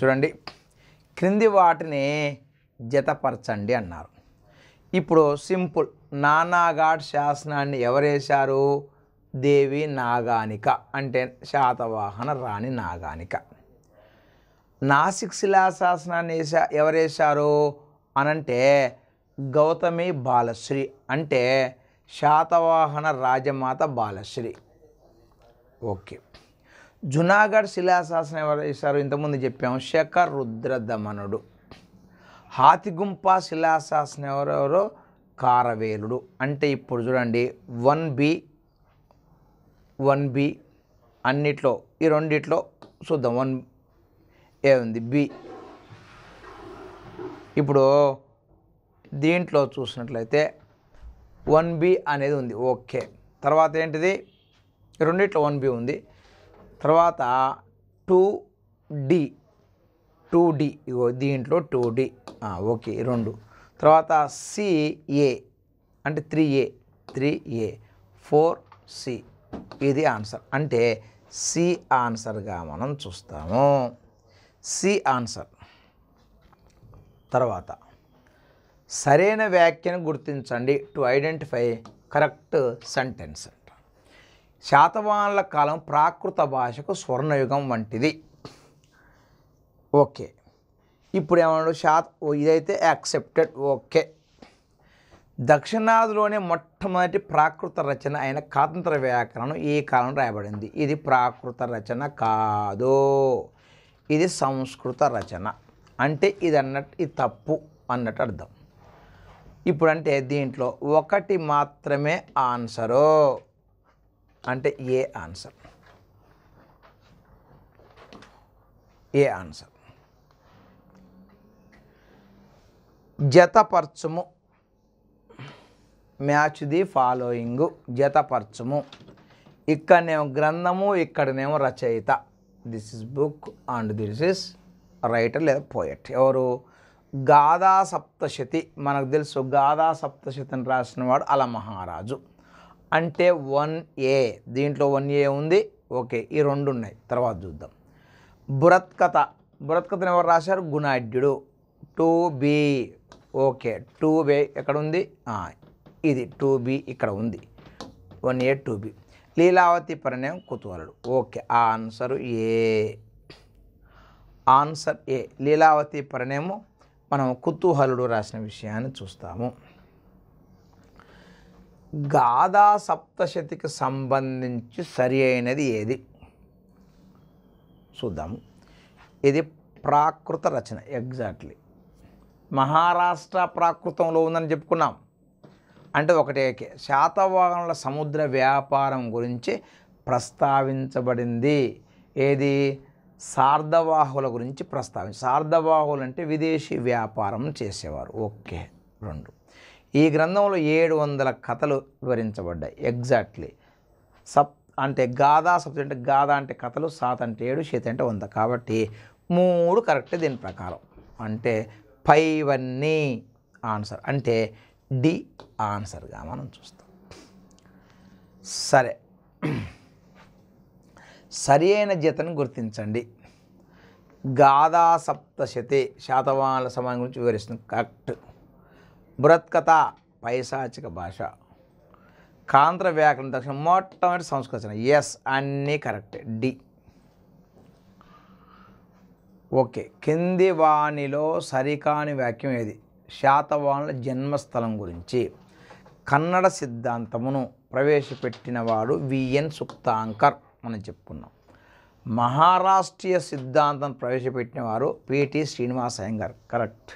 చూడండి క్రింది వాటిని జతపరచండి అన్నారు ఇప్పుడు సింపుల్ నానాఘాట్ శాసనాన్ని ఎవరేశారు దేవి నాగానిక అంటే శాతవాహన రాణి నాగానిక నాసిక్ శిలా శాసనాన్ని వేసా ఎవరేశారు అనంటే గౌతమి బాలశ్రీ అంటే శాతవాహన రాజమాత బాలశ్రీ ఓకే జునాగఢ్ శిలాశాసనం ఎవరు వేశారు ఇంతకుముందు చెప్పాము శేఖర్ రుద్రదమనుడు హాతిగుంప శిలాశాసనం ఎవరెవరో కారవేలుడు అంటే ఇప్పుడు చూడండి వన్ బి వన్ బి అన్నిట్లో ఈ రెండిట్లో చూద్దాం వన్ ఏ ఉంది బి ఇప్పుడు దీంట్లో చూసినట్లయితే వన్ బి అనేది ఉంది ఓకే తర్వాత ఏంటిది రెండిట్లో వన్ బి ఉంది తర్వాత టూ డి టూ డి ఇగో దీంట్లో టూ డి ఓకే రెండు తర్వాత సిఏ అంటే three A three A four C ఇది ఆన్సర్ అంటే సి ఆన్సర్గా మనం చూస్తాము సి ఆన్సర్ తర్వాత సరైన వ్యాఖ్యను గుర్తించండి టు ఐడెంటిఫై కరెక్ట్ సెంటెన్స్ శాతవాహనుల కాలం ప్రాకృత భాషకు స్వర్ణయుగం వంటిది ఓకే ఇప్పుడు ఏమన్నాడు శాత ఇదైతే యాక్సెప్టెడ్ ఓకే దక్షిణాదిలోనే మొట్టమొదటి ప్రాకృత రచన అయిన కాతంత్ర వ్యాకరణం ఈ కాలం రాయబడింది ఇది ప్రాకృత రచన కాదు ఇది సంస్కృత రచన అంటే ఇది అన్నట్టు ఇది తప్పు అన్నట్టు అర్థం ఇప్పుడంటే దీంట్లో ఒకటి మాత్రమే ఆన్సరు అంటే ఏ ఆన్సర్ ఏ ఆన్సర్ జతపరచుము మ్యాచ్ ది ఫాలోయింగ్ జతపరచుము ఇక్కడనేమో గ్రంథము ఇక్కడనేమో రచయిత this is book and this is writer లేదా పోయట్ ఎవరు గాదా సప్తశతి మనకు తెలుసు గాదా సప్తశతిని రాసిన వాడు అల మహారాజు అంటే వన్ ఏ దీంట్లో వన్ ఏ ఉంది ఓకే ఈ రెండు ఉన్నాయి తర్వాత చూద్దాం బురత్కథ బురత్కథను ఎవరు రాశారు గుణాఢ్యుడు two B okay two B ఎక్కడ ఉంది ఇది టూ బి ఇక్కడ ఉంది one A two B Leelavati Parinayam కుతూహలుడు ఓకే ఆ answer A answer A Leelavati Parinayamu మనం కుతూహలుడు రాసిన విషయాన్ని చూస్తాము గాదా సప్తశతికి సంబంధించి సరి అయినది ఏది చూద్దాము ఇది ప్రాకృత రచన ఎగ్జాక్ట్లీ మహారాష్ట్ర ప్రాకృతంలో ఉందని చెప్పుకున్నాం అంటే ఒకటే శాతవాహనుల సముద్ర వ్యాపారం గురించి ప్రస్తావించబడింది ఏది సార్ధవాహుల గురించి ప్రస్తావించి సార్ధవాహులు అంటే విదేశీ వ్యాపారం చేసేవారు ఓకే రెండు ఈ గ్రంథంలో ఏడు వందల కథలు వివరించబడ్డాయి ఎగ్జాక్ట్లీ సప్ అంటే గాథా సప్త అంటే గాథ అంటే కథలు సాత్ అంటే ఏడు శీత అంటే వంద కాబట్టి మూడు కరెక్ట్ దీని ప్రకారం అంటే పైవన్నీ ఆన్సర్ అంటే డి ఆన్సర్గా మనం చూస్తాం సరే సరి అయిన జతను గుర్తించండి గాథా సప్తశతి శాతవాహనుల సమయం గురించి వివరిస్తుంది కరెక్ట్ బృహత్కథ పైశాచిక భాష కాంధ్ర వ్యాకరణ దక్షిణ మొట్టమొదటి సంస్కృతం ఎస్ అన్నీ కరెక్ట్ డి ఓకే కింది వాణిలో సరికాని వాక్యం ఏది శాతవాణుల జన్మస్థలం గురించి కన్నడ సిద్ధాంతమును ప్రవేశపెట్టినవాడు విఎన్ సుక్తాంకర్ మనం చెప్పుకున్నాం మహారాష్ట్రీయ సిద్ధాంతం ప్రవేశపెట్టినవారు పిటి శ్రీనివాస అయ్యంగారు కరెక్ట్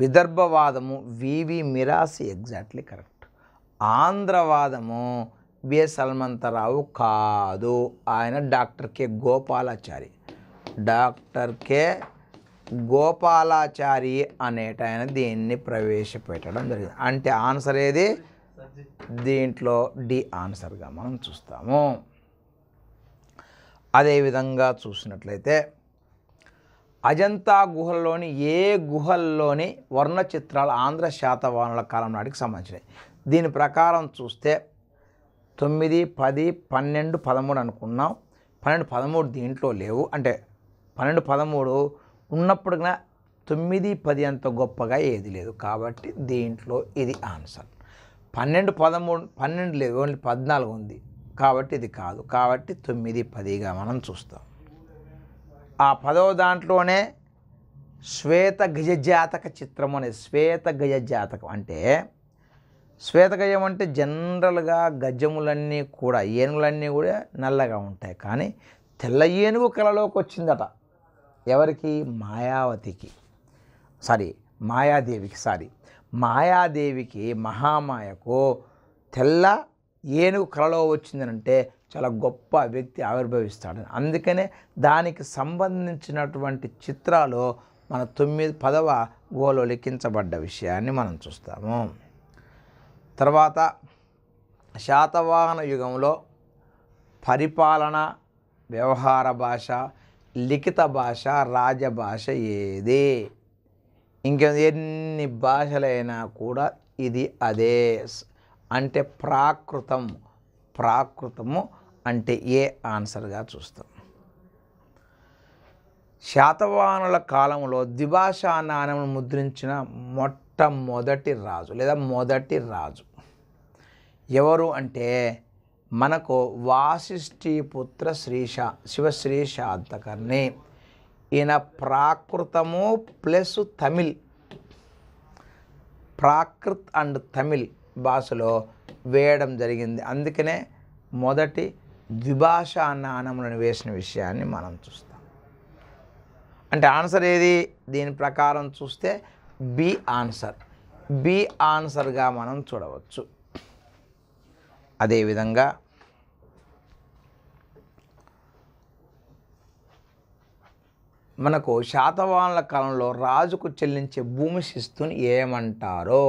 విదర్భవాదము వివి మిరాస్ ఎగ్జాక్ట్లీ కరెక్ట్ ఆంధ్రవాదము బిఎస్ హనుమంతరావు కాదు ఆయన doctor K Gopalachari doctor K Gopalachari ఆయన దీన్ని ప్రవేశపెట్టడం జరిగింది అంటే ఆన్సర్ ఏది దీంట్లో డి ఆన్సర్గా మనం చూస్తాము అదేవిధంగా చూసినట్లయితే అజంతా గుహల్లోని ఏ గుహల్లోని వర్ణ చిత్రాలు ఆంధ్ర శాతవాహనుల కాలం నాటికి సంబంధించినవి దీని ప్రకారం చూస్తే తొమ్మిది పది పన్నెండు పదమూడు అనుకున్నాం పన్నెండు పదమూడు దీంట్లో లేవు అంటే పన్నెండు పదమూడు ఉన్నప్పుడు తొమ్మిది పది అంత గొప్పగా ఏది లేదు కాబట్టి దీంట్లో ఇది ఆన్సర్ పన్నెండు పదమూడు పన్నెండు లేదు ఓన్లీ పద్నాలుగు ఉంది కాబట్టి ఇది కాదు కాబట్టి తొమ్మిది పదిగా మనం చూస్తాం ఆ పదవ దాంట్లోనే శ్వేత గజజాతక చిత్రం అనేది శ్వేత గజజాతకం అంటే శ్వేత గజం అంటే జనరల్గా గజములన్నీ కూడా ఏనుగులన్నీ కూడా నల్లగా ఉంటాయి కానీ తెల్ల ఏనుగు కలలోకి వచ్చిందట ఎవరికి మాయావతికి సారీ మాయాదేవికి సారీ మాయాదేవికి మహామాయకు తెల్ల ఏనుగు కలలో వచ్చిందనంటే చాలా గొప్ప వ్యక్తి ఆవిర్భవిస్తాడు అందుకనే దానికి సంబంధించినటువంటి చిత్రాలు మన తొమ్మిది పదవ గోలో లిఖించబడ్డ విషయాన్ని మనం చూస్తాము తర్వాత శాతవాహన యుగంలో పరిపాలన వ్యవహార భాష లిఖిత భాష రాజభాష ఏది ఇంక ఎన్ని భాషలైనా కూడా ఇది అదే అంటే ప్రాకృతం ప్రాకృతము అంటే ఏ ఆన్సర్గా చూస్తాం శాతవాహనుల కాలంలో ద్విభాషా నాణ్యమును ముద్రించిన మొట్టమొదటి రాజు లేదా మొదటి రాజు ఎవరు అంటే మనకు వాసిష్ఠీపుత్ర శ్రీష శివశ్రీషాంతకర్ణి ఈయన ప్రాకృతము ప్లస్ తమిళ్ ప్రాకృత్ అండ్ తమిళ్ భాషలో వేయడం జరిగింది అందుకనే మొదటి ద్విభాష అన్న ఆనంలను వేసిన విషయాన్ని మనం చూస్తాం అంటే ఆన్సర్ ఏది దీని ప్రకారం చూస్తే బి ఆన్సర్ బి ఆన్సర్గా మనం చూడవచ్చు అదేవిధంగా మనకు శాతవాహనుల కాలంలో రాజుకు చెల్లించే భూమి శిస్తుని ఏమంటారో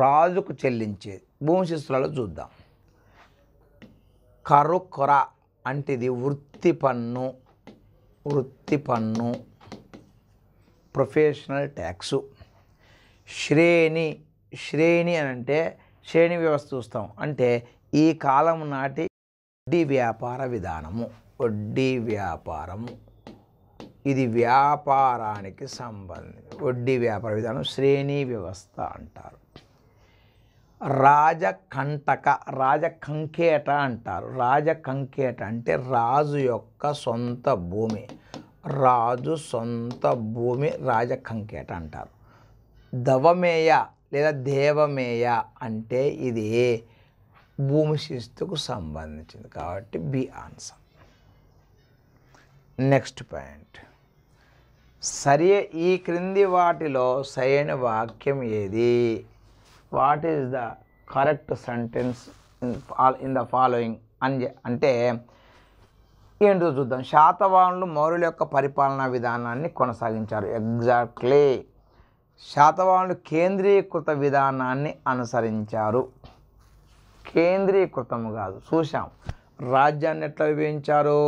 రాజుకు చెల్లించే భూమి శిస్తులలో చూద్దాం కొర అంటే ఇది వృత్తి పన్ను వృత్తి పన్ను ప్రొఫెషనల్ ట్యాక్సు శ్రేణి శ్రేణి అని అంటే శ్రేణి వ్యవస్థ చూస్తాం అంటే ఈ కాలం నాటి వడ్డీ వ్యాపార విధానము వడ్డీ వ్యాపారము ఇది వ్యాపారానికి సంబంధించి వడ్డీ వ్యాపార విధానం శ్రేణి వ్యవస్థ అంటారు రాజకంటక రాజకంకేట అంటారు రాజకంకేట అంటే రాజు యొక్క సొంత భూమి రాజు సొంత భూమి రాజకంకేట అంటారు దవమేయ లేదా దేవమేయ అంటే ఇది భూమి శిస్తుకు సంబంధించింది కాబట్టి బి ఆన్సర్ నెక్స్ట్ పాయింట్ సరే ఈ క్రింది వాటిలో సరైన వాక్యం ఏది what is the correct sentence in the following అని అంటే ఏంటో చూద్దాం శాతవాహనులు మౌర్యుల యొక్క పరిపాలనా విధానాన్ని కొనసాగించారు ఎగ్జాక్ట్లీ శాతవాహనులు కేంద్రీకృత విధానాన్ని అనుసరించారు కేంద్రీకృతం కాదు చూసాం రాజ్యాన్ని ఎట్లా విభజించారు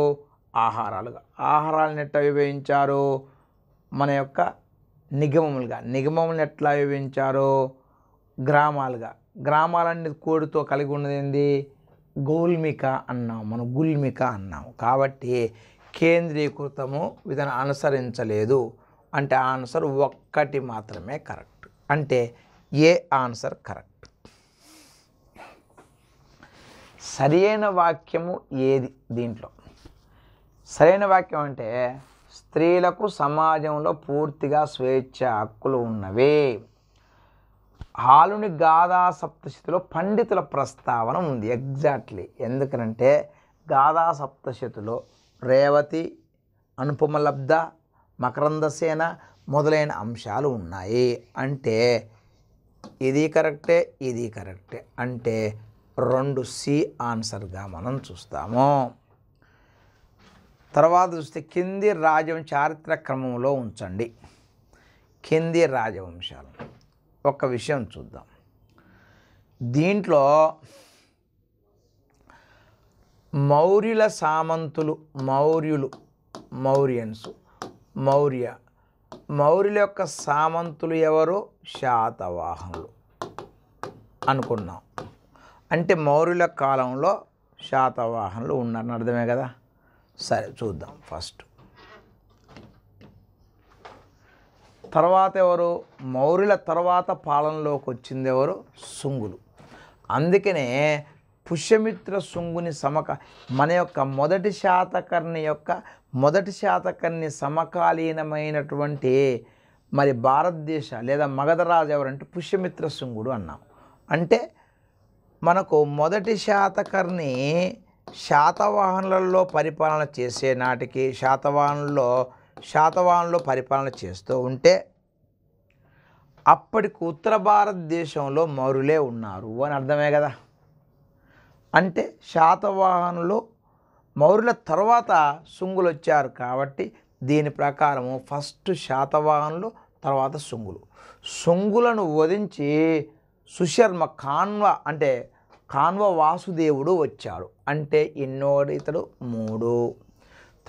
ఆహారాలుగా ఆహారాలను ఎట్లా విభజించారు మన యొక్క నిగమములుగా నిగమములను ఎట్లా విభజించారు గ్రామాలుగా గ్రామాలన్నీ కోడితో కలిగి ఉన్నది ఏంది గౌల్మిక అన్నాం మనం గుల్మిక అన్నాం కాబట్టి కేంద్రీకృతము విధాన అనుసరించలేదు అంటే ఆన్సర్ ఒక్కటి మాత్రమే కరెక్ట్ అంటే ఏ ఆన్సర్ కరెక్ట్ సరైన వాక్యము ఏది దీంట్లో సరైన వాక్యం అంటే స్త్రీలకు సమాజంలో పూర్తిగా స్వేచ్ఛ హక్కులు ఉన్నవే హాలుని గాథా సప్తశతిలో పండితుల ప్రస్తావన ఉంది ఎగ్జాక్ట్లీ ఎందుకనంటే గాథా సప్తశతిలో రేవతి అనుపమలబ్ధ మకరందసేన మొదలైన అంశాలు ఉన్నాయి అంటే ఇది కరెక్టే ఇది కరెక్టే అంటే రెండు సి ఆన్సర్గా మనం చూస్తాము తర్వాత చూస్తే కింది రాజవం చారిత్ర క్రమంలో ఉంచండి కింది రాజవంశాలు ఒక విషయం చూద్దాం దీంట్లో మౌర్యుల సామంతులు మౌర్యులు మౌర్యన్స్ మౌర్య మౌర్యుల యొక్క సామంతులు ఎవరు శాతవాహనులు అనుకున్నాం అంటే మౌర్యుల కాలంలో శాతవాహనులు ఉన్నారని అర్థమే కదా సరే చూద్దాం ఫస్ట్ తర్వాత ఎవరు మౌర్యుల తర్వాత పాలనలోకి వచ్చింది ఎవరు శుంగులు అందుకనే పుష్యమిత్ర శుంగుని సమక మన యొక్క మొదటి శాతకర్ణి యొక్క మొదటి శాతకర్ణి సమకాలీనమైనటువంటి మరి భారతదేశ లేదా మగధరాజు ఎవరంటే పుష్యమిత్ర శుంగుడు అన్నాం అంటే మనకు మొదటి శాతకర్ణి శాతవాహనులలో పరిపాలన చేసే నాటికి శాతవాహనుల్లో శాతవాహనులు పరిపాలన చేస్తూ ఉంటే అప్పటికి ఉత్తర భారతదేశంలో మరులే ఉన్నారు అని అర్థమే కదా అంటే శాతవాహనులు మౌర్యుల తర్వాత సుంగులు వచ్చారు కాబట్టి దీని ప్రకారము ఫస్ట్ శాతవాహనులు తర్వాత సుంగులు సుంగులను వధించి సుశర్మ కాన్వ అంటే కాన్వ వాసుదేవుడు వచ్చాడు అంటే ఎన్నో ఇతడు మూడు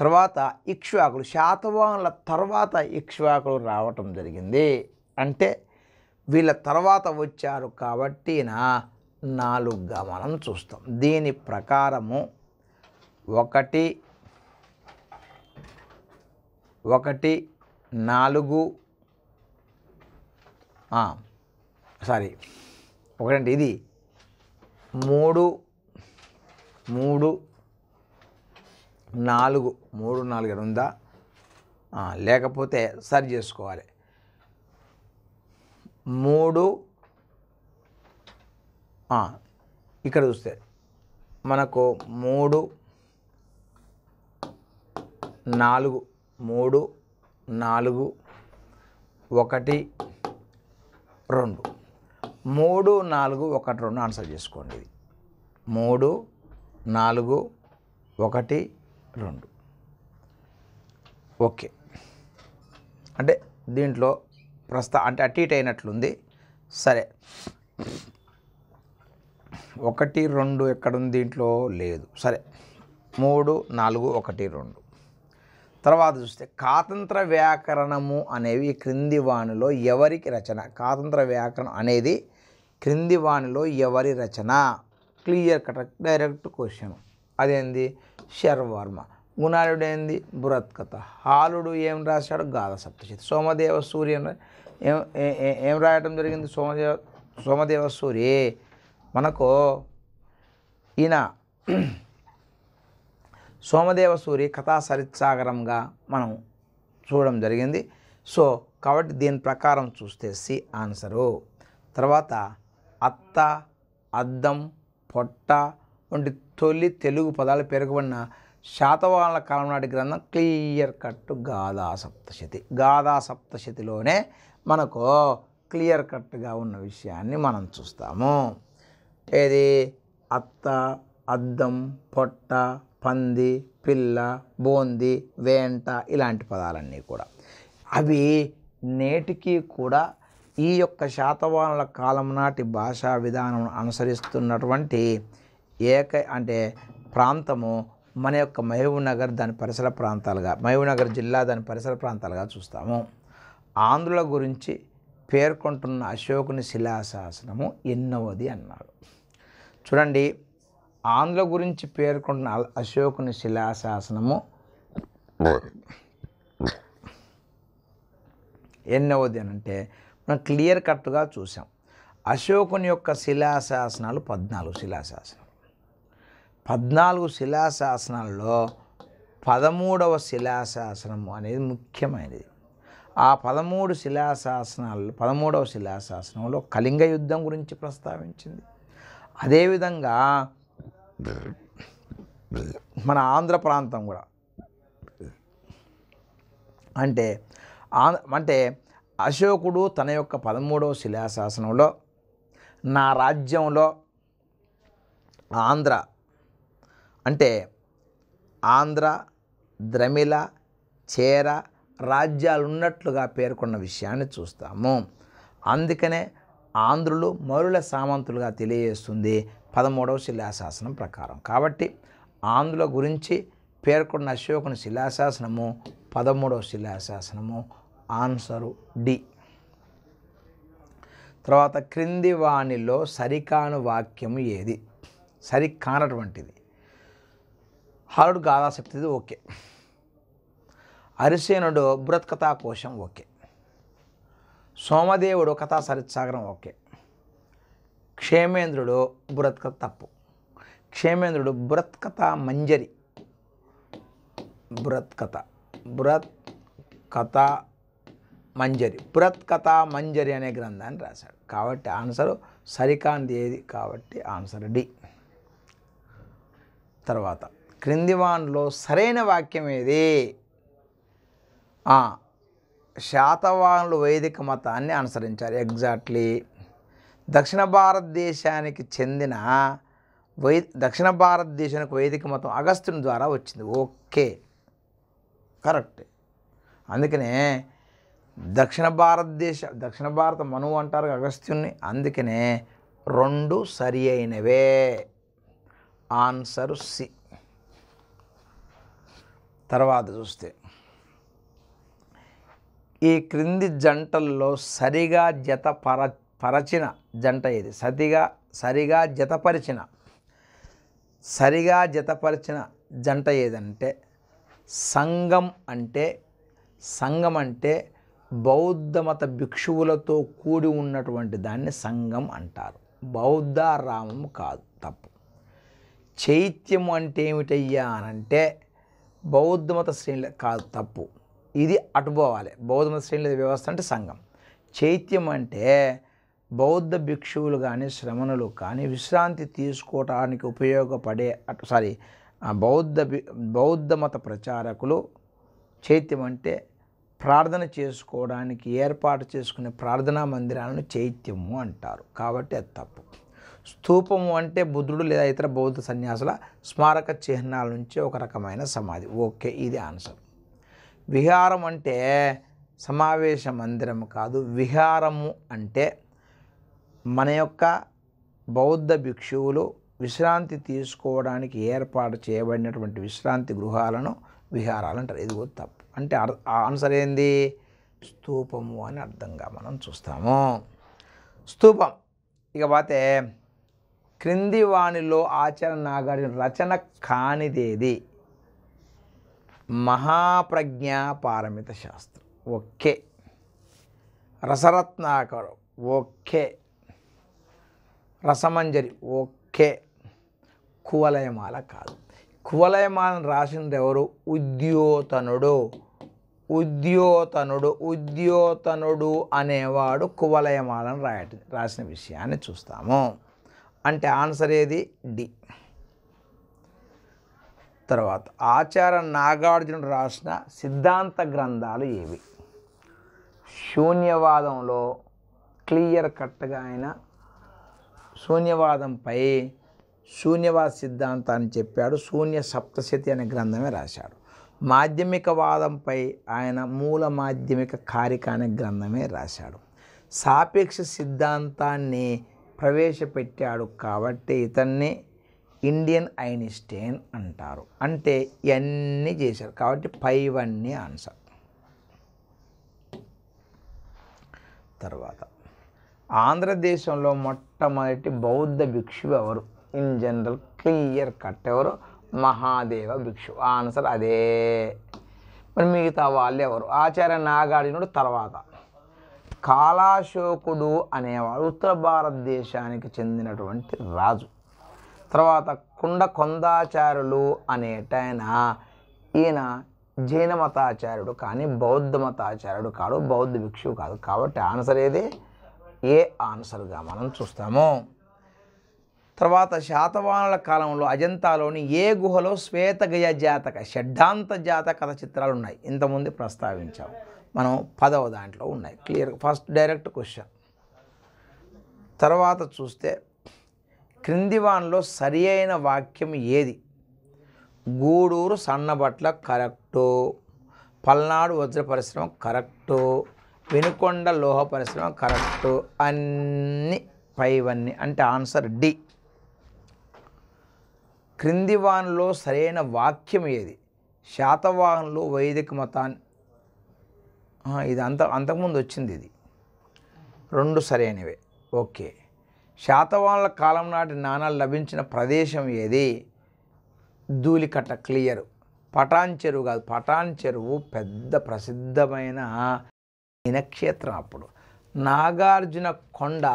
తర్వాత ఇక్ష్వాకులు శాతవాహనుల తర్వాత ఇక్ష్వాకులు రావటం జరిగింది అంటే వీళ్ళ తర్వాత వచ్చారు కాబట్టి నా నాలుగు గమనం చూస్తాం దీని ప్రకారము ఒకటి ఒకటి నాలుగు సారీ ఒకటండి ఇది మూడు మూడు నాలుగు మూడు నాలుగు ఉందా లేకపోతే సరి చేసుకోవాలి మూడు ఇక్కడ చూస్తే మనకు మూడు నాలుగు మూడు నాలుగు ఒకటి రెండు మూడు నాలుగు ఒకటి రెండు ఆన్సర్ చేసుకోండి మూడు నాలుగు ఒకటి రెండు ఓకే అంటే దీంట్లో ప్రస్తా అంటే అటు ఇటు అయినట్లుంది సరే ఒకటి రెండు ఎక్కడుంది దీంట్లో లేదు సరే మూడు నాలుగు ఒకటి రెండు తర్వాత చూస్తే కాతంత్ర వ్యాకరణము అనేవి క్రింది వాణిలో ఎవరికి రచన కాతంత్ర వ్యాకరణం అనేది క్రింది వాణిలో ఎవరి రచన క్లియర్ కట్ డైరెక్ట్ క్వశ్చన్ అదేంది శర్వర్మ ఏంది బురత్కత హాలుడు ఏం రాశాడు గాధ సప్తశతి సోమదేవ సూర్యను ఏం ఏం రాయటం జరిగింది సోమదేవ సోమదేవ సూర్య మనకు ఈయన సోమదేవ సూర్య కథా సరిత్సాగరంగా మనం చూడడం జరిగింది సో కాబట్టి దీని ప్రకారం చూస్తే సి ఆన్సరు తర్వాత అత్త అద్దం పొట్ట వంటి తొలి తెలుగు పదాలు పేర్కొన్న శాతవాహనుల కాలం నాటి గ్రంథం క్లియర్ కట్ గాథా సప్తశతి గాథా సప్తశతిలోనే మనకు క్లియర్ కట్గా ఉన్న విషయాన్ని మనం చూస్తాము ఏది అత్త అద్దం పొట్ట పంది పిల్ల బోంది వేంట ఇలాంటి పదాలన్నీ కూడా అవి నేటికి కూడా ఈ యొక్క శాతవాహనుల కాలం నాటి భాషా విధానం అనుసరిస్తున్నటువంటి ఏక అంటే ప్రాంతము మన యొక్క నగర్ దాని పరిసర ప్రాంతాలుగా నగర్ జిల్లా దాని పరిసర ప్రాంతాలుగా చూస్తాము ఆంధ్రుల గురించి పేర్కొంటున్న అశోకుని శిలాశాసనము ఎన్నవది అన్నారు చూడండి ఆంధ్ర గురించి పేర్కొంటున్న అశోకుని శిలాశాసనము ఎన్నవది అని అంటే మనం క్లియర్ కట్గా చూసాం అశోకుని యొక్క శిలాశాసనాలు పద్నాలుగు శిలాశాసనం పద్నాలుగు శిలాశాసనాల్లో పదమూడవ శిలాశాసనము అనేది ముఖ్యమైనది ఆ పదమూడు శిలాశాసనాల్లో పదమూడవ శిలాశాసనంలో కళింగ యుద్ధం గురించి ప్రస్తావించింది అదేవిధంగా మన ఆంధ్ర ప్రాంతం కూడా అంటే అంటే అశోకుడు తన యొక్క పదమూడవ శిలాశాసనంలో నా రాజ్యంలో ఆంధ్ర అంటే ఆంధ్ర ద్రమిళ చేర రాజ్యాలు ఉన్నట్లుగా పేర్కొన్న విషయాన్ని చూస్తాము అందుకనే ఆంధ్రులు మరుల సామంతులుగా తెలియజేస్తుంది పదమూడవ శిలాశాసనం ప్రకారం కాబట్టి ఆంధ్రుల గురించి పేర్కొన్న అశోకుని శిలాశాసనము పదమూడవ శిలాశాసనము ఆన్సరు డి తర్వాత క్రింది వాణిలో సరికాను వాక్యం ఏది సరికానటువంటిది హరుడు గాథా ಸಿಗ್ತಿದ್ದು ఓకే అరిసేనుడు కథా కథాకోశం ఓకే సోమదేవుడు కథా సరిత్సాగరం ఓకే క్షేమేంద్రుడు బృహత్ కథ తప్పు క్షేమేంద్రుడు బృహత్ కథ మంజరి బృహత్ కథ బృహత్ కథ మంజరి బృత్ కథ మంజరి అనే గ్రంథాన్ని రాశాడు కాబట్టి ఆన్సర్ సరికాంది ఏది కాబట్టి ఆన్సర్ డి తర్వాత క్రింది వాన్లో సరైన వాక్యం ఏది శాతవానులు వైదిక మతాన్ని అనుసరించారు ఎగ్జాక్ట్లీ దక్షిణ భారతదేశానికి చెందిన వై దక్షిణ భారతదేశానికి వైదిక మతం అగస్త్యుని ద్వారా వచ్చింది ఓకే కరెక్ట్ అందుకనే దక్షిణ భారతదేశ దక్షిణ భారత మనువు అంటారు అగస్త్యుని అందుకనే రెండు సరి అయినవే ఆన్సర్ సి తర్వాత చూస్తే ఈ క్రింది జంటల్లో సరిగా జత పర పరచిన జంట ఇది సతిగా సరిగా జతపరిచిన సరిగా జతపరిచిన జంట ఏదంటే సంఘం అంటే సంఘం అంటే బౌద్ధమత భిక్షువులతో కూడి ఉన్నటువంటి దాన్ని సంఘం అంటారు బౌద్ధ రామం కాదు తప్పు చైత్యం అంటే ఏమిటయ్యా అనంటే బౌద్ధమత శ్రేణుల కాదు తప్పు ఇది అటుపోవాలి బౌద్ధమత శ్రేణుల వ్యవస్థ అంటే సంఘం చైత్యం అంటే బౌద్ధ భిక్షువులు కానీ శ్రమణులు కానీ విశ్రాంతి తీసుకోవటానికి ఉపయోగపడే అటు సారీ బౌద్ధ బౌద్ధ మత ప్రచారకులు చైత్యం అంటే ప్రార్థన చేసుకోవడానికి ఏర్పాటు చేసుకునే ప్రార్థనా మందిరాలను చైత్యము అంటారు కాబట్టి అది తప్పు స్థూపము అంటే బుద్ధుడు లేదా ఇతర బౌద్ధ సన్యాసుల స్మారక చిహ్నాల నుంచి ఒక రకమైన సమాధి ఓకే ఇది ఆన్సర్ విహారం అంటే సమావేశ మందిరం కాదు విహారము అంటే మన యొక్క బౌద్ధ భిక్షువులు విశ్రాంతి తీసుకోవడానికి ఏర్పాటు చేయబడినటువంటి విశ్రాంతి గృహాలను విహారాలు అంటారు ఇది కూడా తప్పు అంటే ఆన్సర్ ఏంది స్థూపము అని అర్థంగా మనం చూస్తాము స్థూపం ఇక పోతే క్రింది వాణిలో ఆచరణ నాగార్జున రచన కానిదేది మహాప్రజ్ఞ పారమిత శాస్త్రం okay Rasaratnakara okay Rasamanjari okay Kuvalayamala కాదు కువలయమాలను రాసింది ఎవరు ఉద్యోతనుడు ఉద్యోతనుడు ఉద్యోతనుడు అనేవాడు కువలయమాలను రాయట రాసిన విషయాన్ని చూస్తాము అంటే ఆన్సర్ ఏది డి తర్వాత ఆచార నాగార్జునుడు రాసిన సిద్ధాంత గ్రంథాలు ఏవి శూన్యవాదంలో క్లియర్ కట్గా ఆయన శూన్యవాదంపై శూన్యవాద సిద్ధాంతాన్ని చెప్పాడు శూన్య సప్తశతి అనే గ్రంథమే రాశాడు మాధ్యమికవాదంపై ఆయన మూల మాధ్యమిక కారిక అనే గ్రంథమే రాశాడు సాపేక్ష సిద్ధాంతాన్ని ప్రవేశపెట్టాడు కాబట్టి ఇతన్ని ఇండియన్ ఐన్స్టైన్ అంటారు అంటే ఇవన్నీ చేశారు కాబట్టి ఫైవ్ అన్నీ ఆన్సర్ తర్వాత ఆంధ్రదేశంలో మొట్టమొదటి బౌద్ధ భిక్షు ఎవరు ఇన్ జనరల్ క్లియర్ కట్ ఎవరు మహాదేవ భిక్షు ఆన్సర్ అదే మరి మిగతా వాళ్ళు ఎవరు ఆచార్య నాగార్జునుడు తర్వాత కాలాశోకుడు అనేవాడు ఉత్తర భారతదేశానికి చెందినటువంటి రాజు తర్వాత కుండ కొందాచారులు అనేటైన ఈయన జైన మతాచార్యుడు కానీ బౌద్ధ మతాచార్యుడు కాడు బౌద్ధ భిక్షువు కాదు కాబట్టి ఆన్సర్ ఏది ఏ ఆన్సర్గా మనం చూస్తాము తర్వాత శాతవాహనుల కాలంలో అజంతాలోని ఏ గుహలో శ్వేతగయ జాతక షడ్డాంత జాతక కథ చిత్రాలు ఉన్నాయి ఇంతకుముందు ప్రస్తావించాము మనం పదవ దాంట్లో ఉన్నాయి క్లియర్ ఫస్ట్ డైరెక్ట్ క్వశ్చన్ తర్వాత చూస్తే క్రింది వాన్లో సరి అయిన వాక్యం ఏది గూడూరు సన్నబట్ల కరెక్టు పల్నాడు వజ్ర పరిశ్రమ కరెక్టు వెనుకొండ లోహ పరిశ్రమ కరెక్టు అన్ని పైవన్నీ అంటే ఆన్సర్ డి క్రింది వాన్లో సరైన వాక్యం ఏది శాతవాహన్లు వైదిక మతాన్ని ఇది అంత అంతకుముందు వచ్చింది ఇది రెండు సరైనవే ఓకే శాతవాళ్ళ కాలం నాటి నాణాలు లభించిన ప్రదేశం ఏది ధూళికట్ట క్లియర్ పటాన్ చెరువు కాదు పటాన్ చెరువు పెద్ద ప్రసిద్ధమైన ఇనక్షేత్రం అప్పుడు నాగార్జున కొండ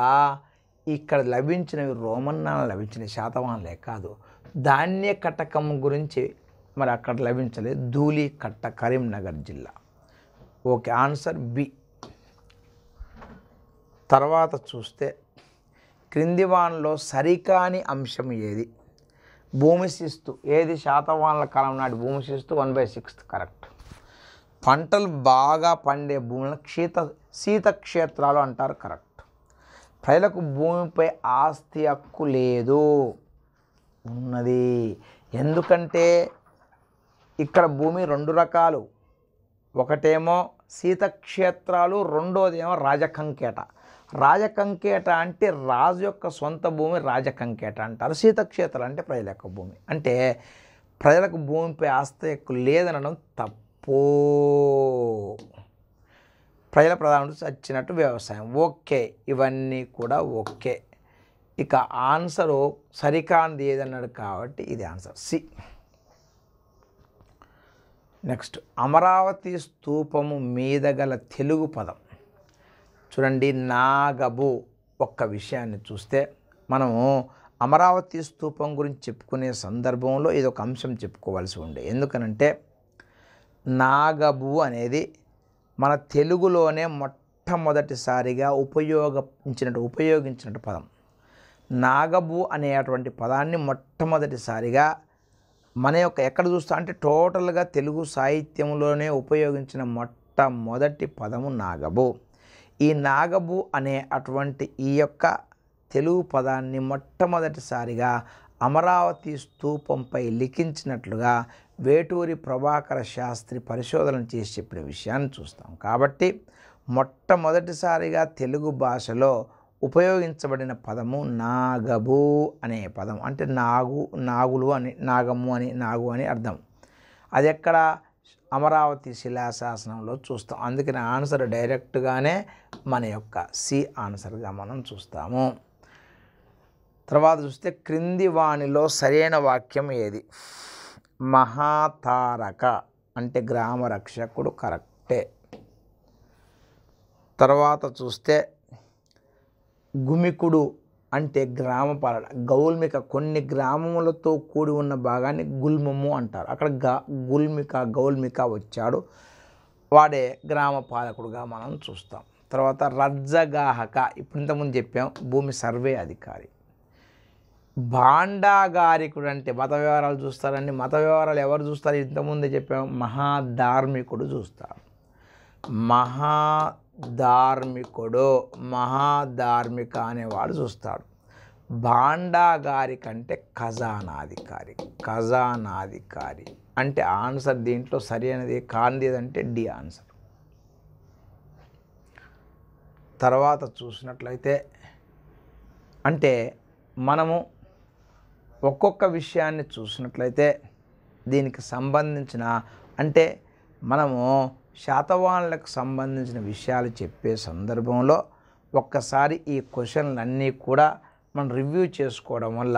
ఇక్కడ లభించినవి రోమన్ నాణాలు లభించిన శాతవాహనలే కాదు ధాన్య కటకం గురించి మరి అక్కడ లభించలేదు ధూళి కట్ట కరీంనగర్ జిల్లా ఓకే ఆన్సర్ బి తర్వాత చూస్తే క్రిందివాన్లో సరికాని అంశం ఏది భూమి శిస్తు ఏది శాతవానల కాలం నాటి భూమి శిస్తు వన్ బై సిక్స్త్ కరెక్ట్ పంటలు బాగా పండే భూములను క్షీత శీతక్షేత్రాలు అంటారు కరెక్ట్ ప్రజలకు భూమిపై ఆస్తి హక్కు లేదు ఉన్నది ఎందుకంటే ఇక్కడ భూమి రెండు రకాలు ఒకటేమో సీతక్షేత్రాలు రెండోదేమో రాజకంకేట రాజకంకేట అంటే రాజు యొక్క సొంత భూమి రాజకంకేట అంటారు సీతక్షేత్రాలు అంటే ప్రజల యొక్క భూమి అంటే ప్రజలకు భూమిపై ఆస్తి ఎక్కువ లేదనడం తప్పు ప్రజల ప్రధాన వచ్చినట్టు వ్యవసాయం ఓకే ఇవన్నీ కూడా ఓకే ఇక ఆన్సరు సరికానిది ఏదన్నాడు కాబట్టి ఇది ఆన్సర్ సి నెక్స్ట్ అమరావతి స్తూపము మీద గల తెలుగు పదం చూడండి నాగబు ఒక్క విషయాన్ని చూస్తే మనము అమరావతి స్తూపం గురించి చెప్పుకునే సందర్భంలో ఇది ఒక అంశం చెప్పుకోవాల్సి ఉండే ఎందుకనంటే నాగబు అనేది మన తెలుగులోనే మొట్టమొదటిసారిగా ఉపయోగించినట్టు ఉపయోగించినట్టు పదం నాగబు అనేటువంటి పదాన్ని మొట్టమొదటిసారిగా మన యొక్క ఎక్కడ చూస్తా అంటే టోటల్గా తెలుగు సాహిత్యంలోనే ఉపయోగించిన మొట్టమొదటి పదము నాగబు ఈ నాగబు అనే అటువంటి ఈ యొక్క తెలుగు పదాన్ని మొట్టమొదటిసారిగా అమరావతి స్తూపంపై లిఖించినట్లుగా వేటూరి ప్రభాకర శాస్త్రి పరిశోధన చేసి చెప్పిన విషయాన్ని చూస్తాం కాబట్టి మొట్టమొదటిసారిగా తెలుగు భాషలో ఉపయోగించబడిన పదము నాగబు అనే పదం అంటే నాగు నాగులు అని నాగము అని నాగు అని అర్థం అది ఎక్కడ అమరావతి శిలాశాసనంలో చూస్తాం అందుకని ఆన్సర్ డైరెక్ట్గానే మన యొక్క సి ఆన్సర్గా మనం చూస్తాము తర్వాత చూస్తే క్రింది వాణిలో సరైన వాక్యం ఏది మహాతారక అంటే గ్రామ రక్షకుడు కరెక్టే తర్వాత చూస్తే గుమికుడు అంటే గ్రామ పాలన గౌల్మిక కొన్ని గ్రామములతో కూడి ఉన్న భాగాన్ని గుల్మము అంటారు అక్కడ గా గుల్మిక గౌల్మిక వచ్చాడు వాడే గ్రామ పాలకుడుగా మనం చూస్తాం తర్వాత రజ్జగాహక ఇప్పుడు ఇంతకుముందు చెప్పాం భూమి సర్వే అధికారి భాండాగారికుడు అంటే మత వ్యవహారాలు చూస్తారండి మత వ్యవహారాలు ఎవరు చూస్తారు ఇంతకుముందే చెప్పాం మహాధార్మికుడు చూస్తారు మహా ధార్మికుడు మహాధార్మిక అనేవాడు చూస్తాడు భాండాగారి కంటే ఖజానాధికారి ఖజానాధికారి అంటే ఆన్సర్ దీంట్లో సరి అనేది కాని అంటే డి ఆన్సర్ తర్వాత చూసినట్లయితే అంటే మనము ఒక్కొక్క విషయాన్ని చూసినట్లయితే దీనికి సంబంధించిన అంటే మనము శాతవాహనులకు సంబంధించిన విషయాలు చెప్పే సందర్భంలో ఒక్కసారి ఈ క్వశ్చన్లన్నీ కూడా మనం రివ్యూ చేసుకోవడం వల్ల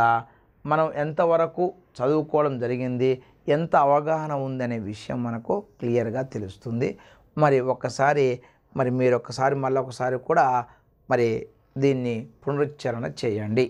మనం ఎంతవరకు చదువుకోవడం జరిగింది ఎంత అవగాహన ఉందనే విషయం మనకు క్లియర్గా తెలుస్తుంది మరి ఒక్కసారి మరి మీరు ఒకసారి మళ్ళీ ఒకసారి కూడా మరి దీన్ని పునరుచ్చరణ చేయండి